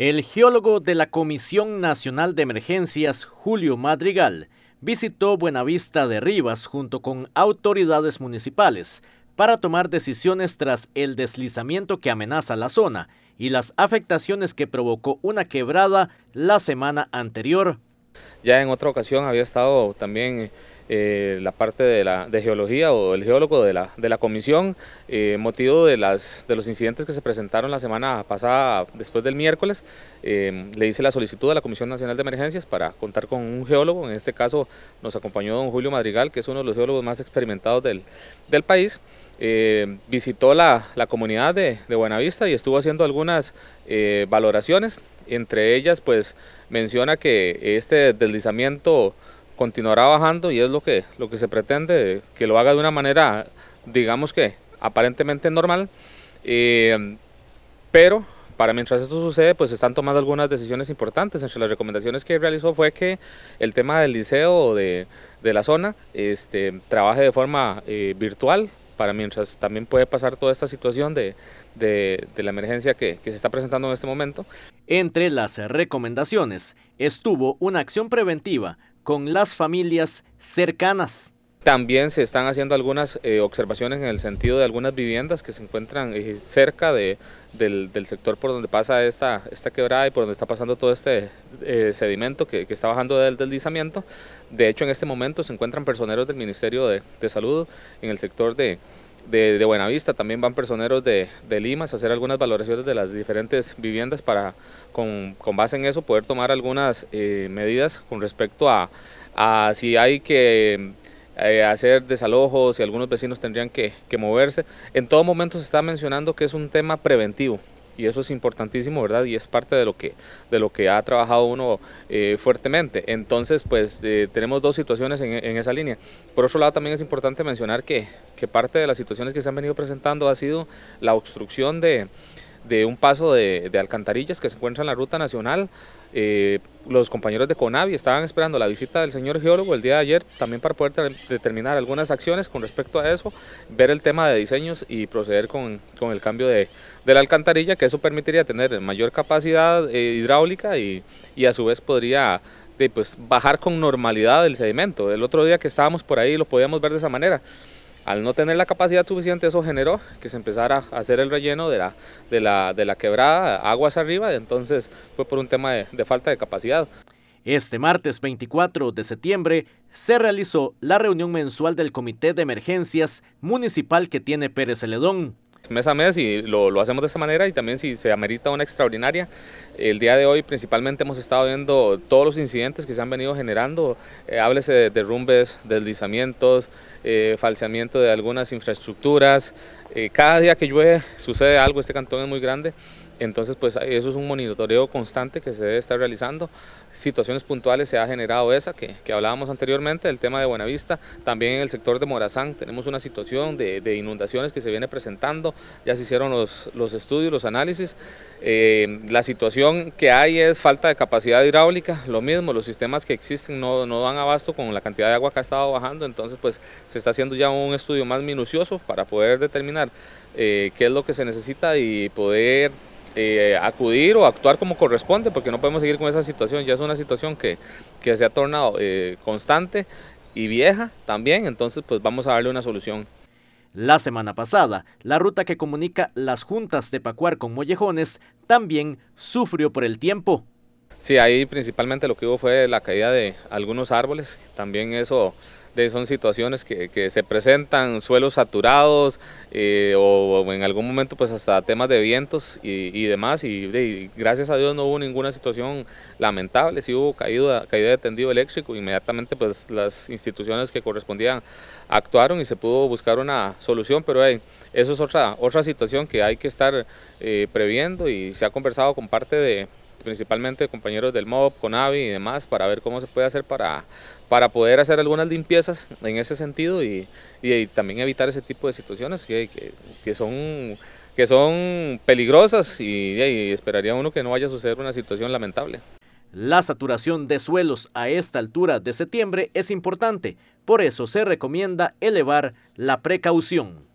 El geólogo de la Comisión Nacional de Emergencias, Julio Madrigal, visitó Buenavista de Rivas junto con autoridades municipales para tomar decisiones tras el deslizamiento que amenaza la zona y las afectaciones que provocó una quebrada la semana anterior. Ya en otra ocasión había estado también eh, la parte de, la, de geología o el geólogo de la, de la comisión, eh, motivo de, las, de los incidentes que se presentaron la semana pasada, después del miércoles, eh, le hice la solicitud a la Comisión Nacional de Emergencias para contar con un geólogo, en este caso nos acompañó don Julio Madrigal, que es uno de los geólogos más experimentados del, país, visitó la, la comunidad de, de, Buenavista y estuvo haciendo algunas valoraciones, entre ellas pues menciona que este deslizamiento continuará bajando y es lo que, lo que se pretende, que lo haga de una manera, digamos que aparentemente normal, eh, pero para mientras esto sucede, pues se están tomando algunas decisiones importantes. Entre las recomendaciones que realizó fue que el tema del liceo de, de la zona este, trabaje de forma eh, virtual, para mientras también puede pasar toda esta situación de, la emergencia que, que, se está presentando en este momento. Entre las recomendaciones estuvo una acción preventiva con las familias cercanas. También se están haciendo algunas eh, observaciones en el sentido de algunas viviendas que se encuentran eh, cerca del, sector por donde pasa esta, esta quebrada y por donde está pasando todo este eh, sedimento que, está bajando del deslizamiento. De hecho, en este momento se encuentran personeros del Ministerio de, de Salud en el sector de, de, Buenavista, también van personeros de, de Limas a hacer algunas valoraciones de las diferentes viviendas para con, con base en eso poder tomar algunas eh, medidas con respecto a, si hay que eh, hacer desalojos, si algunos vecinos tendrían que, que moverse. En todo momento se está mencionando que es un tema preventivo, y eso es importantísimo, ¿verdad? Y es parte de lo que, de lo que ha trabajado uno eh, fuertemente. Entonces, pues eh, tenemos dos situaciones en, esa línea. Por otro lado, también es importante mencionar que, que, parte de las situaciones que se han venido presentando ha sido la obstrucción de, de un paso de, de alcantarillas que se encuentra en la ruta nacional eh, los compañeros de CONAVI estaban esperando la visita del señor geólogo el día de ayer también para poder determinar algunas acciones con respecto a eso, ver el tema de diseños y proceder con, el cambio de, la alcantarilla, que eso permitiría tener mayor capacidad eh, hidráulica y, a su vez podría pues, bajar con normalidad el sedimento. El otro día que estábamos por ahí lo podíamos ver de esa manera. Al no tener la capacidad suficiente, eso generó que se empezara a hacer el relleno de la, de la, quebrada aguas arriba, entonces fue por un tema de, de falta de capacidad. Este martes 24 de septiembre se realizó la reunión mensual del Comité de Emergencias Municipal que tiene Pérez Celedón mes a mes y lo, hacemos de esta manera y también si se amerita una extraordinaria. El día de hoy principalmente hemos estado viendo todos los incidentes que se han venido generando, eh, de derrumbes, deslizamientos, eh, falseamiento de algunas infraestructuras. Eh, cada día que llueve sucede algo, este cantón es muy grande. Entonces, pues eso es un monitoreo constante que se debe estar realizando. Situaciones puntuales se ha generado esa que, hablábamos anteriormente, el tema de Buenavista. También en el sector de Morazán tenemos una situación de, inundaciones que se viene presentando. Ya se hicieron los, estudios, los análisis. Eh, la situación que hay es falta de capacidad hidráulica. Lo mismo, los sistemas que existen no, no dan abasto con la cantidad de agua que ha estado bajando. Entonces, pues se está haciendo ya un estudio más minucioso para poder determinar eh, qué es lo que se necesita y poder eh, acudir o actuar como corresponde, porque no podemos seguir con esa situación, ya es una situación que, que se ha tornado eh, constante y vieja también, entonces pues vamos a darle una solución. La semana pasada, la ruta que comunica las juntas de Pacuar con Mollejones también sufrió por el tiempo. Sí, ahí principalmente lo que hubo fue la caída de algunos árboles, también eso de, son situaciones que, que, se presentan, suelos saturados eh, o, en algún momento pues hasta temas de vientos y, y demás y, gracias a Dios no hubo ninguna situación lamentable, si hubo caída, caída de tendido eléctrico, inmediatamente pues las instituciones que correspondían actuaron y se pudo buscar una solución, pero eso es otra, otra situación que hay que estar eh, previendo y se ha conversado con parte de principalmente compañeros del MOB, CONAVI y demás, para ver cómo se puede hacer para, para poder hacer algunas limpiezas en ese sentido y, también evitar ese tipo de situaciones que, que son que son peligrosas y, y, esperaría uno que no vaya a suceder una situación lamentable. La saturación de suelos a esta altura de septiembre es importante, por eso se recomienda elevar la precaución.